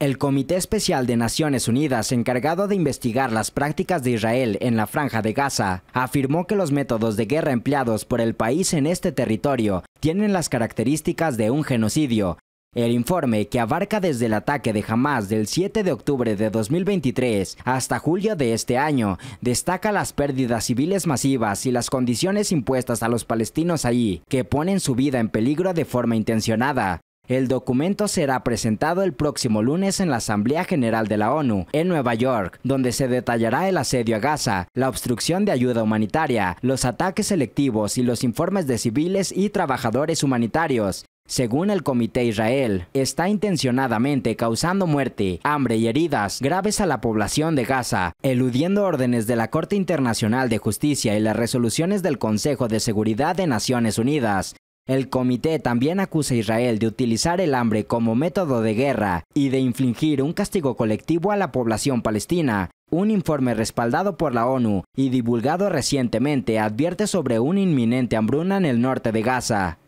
El Comité Especial de Naciones Unidas, encargado de investigar las prácticas de Israel en la Franja de Gaza, afirmó que los métodos de guerra empleados por el país en este territorio tienen las características de un genocidio. El informe, que abarca desde el ataque de Hamas del 7 de octubre de 2023 hasta julio de este año, destaca las pérdidas civiles masivas y las condiciones impuestas a los palestinos allí, que ponen su vida en peligro de forma intencionada. El documento será presentado el próximo lunes en la Asamblea General de la ONU, en Nueva York, donde se detallará el asedio a Gaza, la obstrucción de ayuda humanitaria, los ataques selectivos y los informes de civiles y trabajadores humanitarios. Según el Comité Israel, está intencionadamente causando muerte, hambre y heridas graves a la población de Gaza, eludiendo órdenes de la Corte Internacional de Justicia y las resoluciones del Consejo de Seguridad de Naciones Unidas. El comité también acusa a Israel de utilizar el hambre como método de guerra y de infligir un castigo colectivo a la población palestina. Un informe respaldado por la ONU y divulgado recientemente advierte sobre una inminente hambruna en el norte de Gaza.